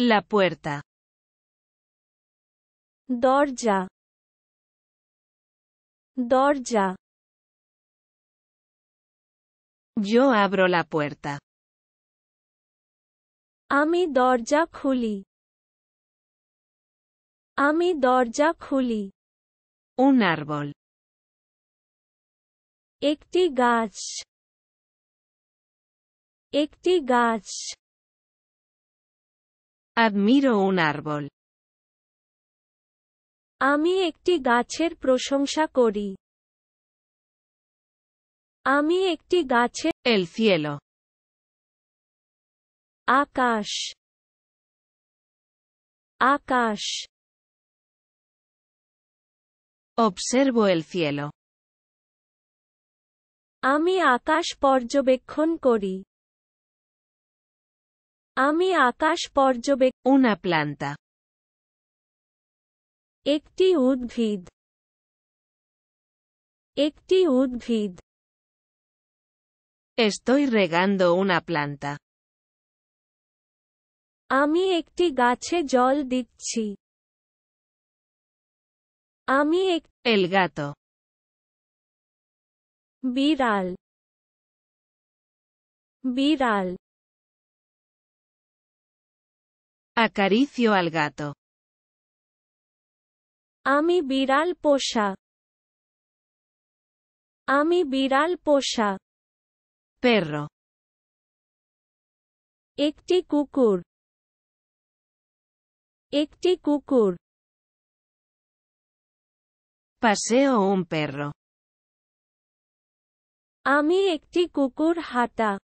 La puerta. Dorja. Dorja. Yo abro la puerta. Ami dorja khuli. Ami dorja khuli. Un árbol. Ekti gach. Ekti Admiro un árbol. আমি একটি গাছের প্রশংসা করি আমি একটি গাছের El cielo. আকাশ আকাশ Observo el cielo. আমি আকাশ পর্যবেক্ষণ করি আমি আকাশ পর্যবেক উনা প্লান্তা একটি উদ্ভিদ একটি উদ্ভিদ এস্তই regando উনা planta. আমি একটি গাছে জল দিচ্ছি আমি এক এলগাত বিড়াল বিড়াল Acaricio al gato. Ami viral pocha. Ami viral pocha. Perro. Ekti kukur. Paseo un perro. Ami ekti kukur hata.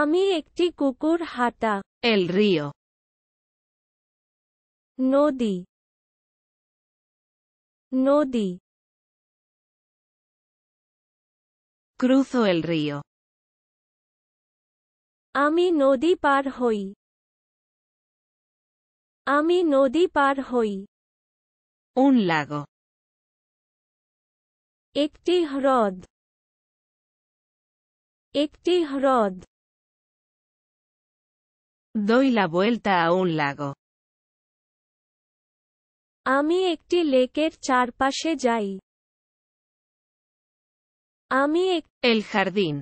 আমি একটি কুকুর হাঁটা এল রিও নদী নদী ক্রুসো এল রিও আমি নদী পার হই আমি নদী পার হই উন লাগো একটি হ্রদ একটি হ্রদ Doy la vuelta a un lago. Ami ekti leker pashe jai. Ami ek el jardín.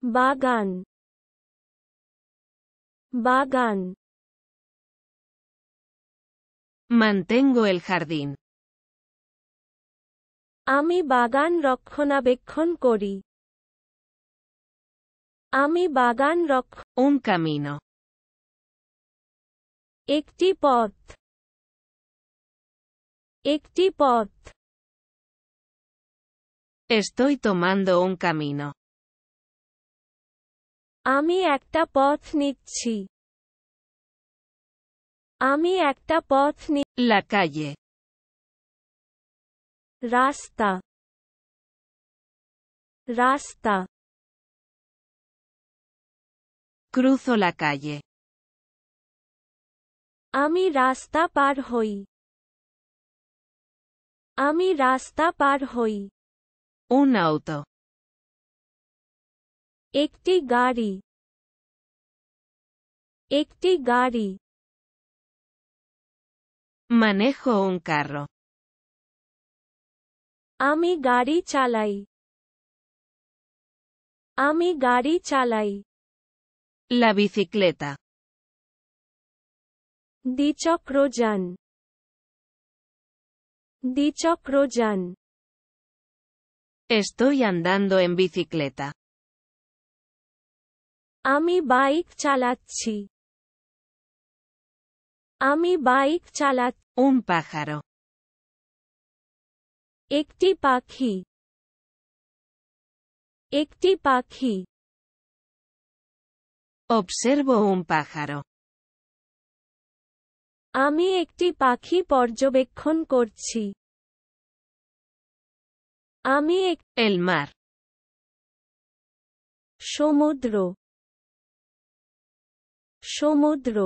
Bagan. Bagan. Mantengo el jardín. Ami bagan rokhonabekhon kori. আমি বাগান রক্ষ Un camino. একটি পথ একটি পথ Estoy tomando un camino. আমি একটা পথ নিচ্ছি আমি একটা পথ নি La রাস্তা রাস্তা Cruzo la calle. Ami rasta par hoy. Ami rasta par hoy. Un auto. Icti. gari. icti gari. Manejo un carro. Ami gari chalai. Ami gari chalai. La bicicleta. Dicho Dicho crojan. Estoy andando en bicicleta. Ami bike chalatchi. Ami bike chalat. un pájaro Ekti pakhi. pakhi. Observo un pájaro. আমি একটি পাখি পর্যবেক্ষণ করছি আমি এক El সমুদ্র সমুদ্র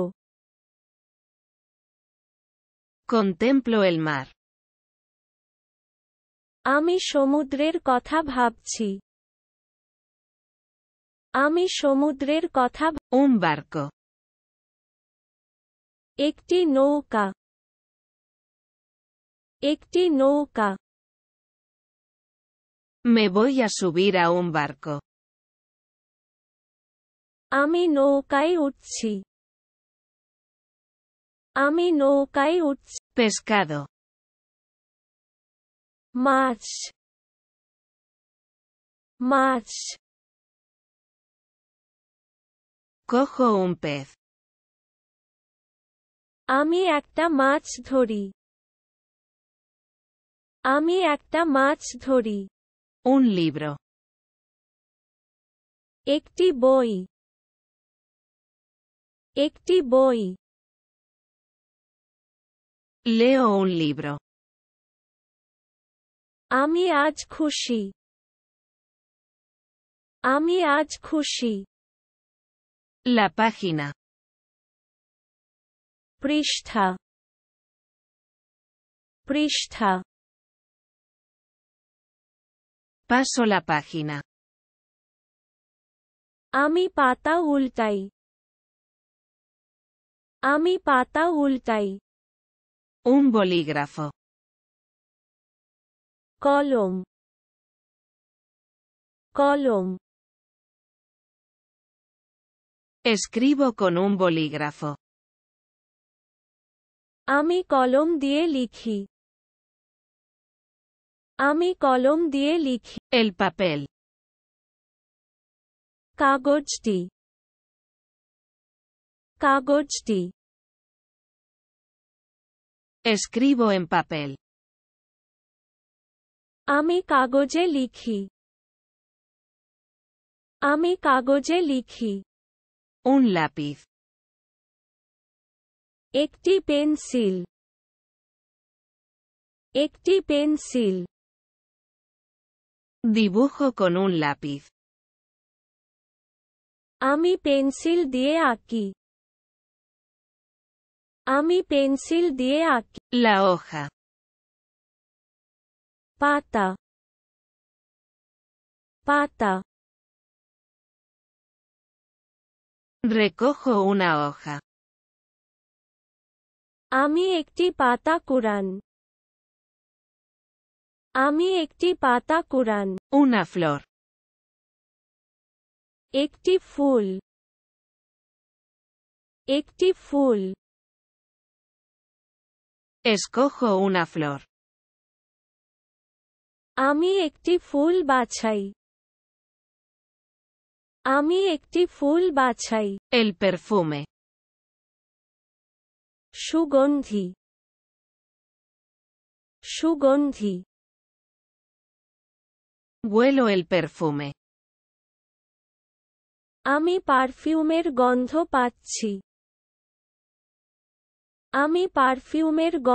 Contemplo el আমি সমুদ্রের কথা ভাবছি আমি সমুদ্রের কথা ওম বার্ক একটি নৌকা একটি নৌকা মে voy সুবির ওম বার্ক আমি নৌকায় উঠছি আমি নৌকায় উঠছি পেস্কাদ মাছ মাছ Cojo un pez. আমি একটা মাছ ধরি আমি একটা মাছ ধরি Un libro. একটি বই একটি বই Leo উন লিব্র আমি আজ খুশি আমি আজ খুশি La página. Prishta. Prishta. Paso la página. Ami pata ultai. Ami pata ultai. Un bolígrafo. Column. Column. Escribo con un bolígrafo. Ami kolom die likhi. Ami kolom die likhi. El papel. Kagochti. Kagochti. Escribo en papel. Ami kagoje likhi. Ami kagoje likhi. Un lápiz. ecti pencil. ecti pencil. Dibujo con un lápiz. mi pencil die aquí. mi pencil die aquí. La hoja. Pata. Pata. Recojo una hoja. Ami ekti pata kuran. Ami ekti pata Una flor. Ekti ful. Ekti ful. Escojo una flor. Ami ekti ful bachay. আমি একটি ফুল বাছাই এল পেরফুমে সুগন্ধি সুগন্ধি বুয়েলো এল পেরফুমে আমি পারফিউমের গন্ধ পাচ্ছি আমি পারফিউমের গন্ধ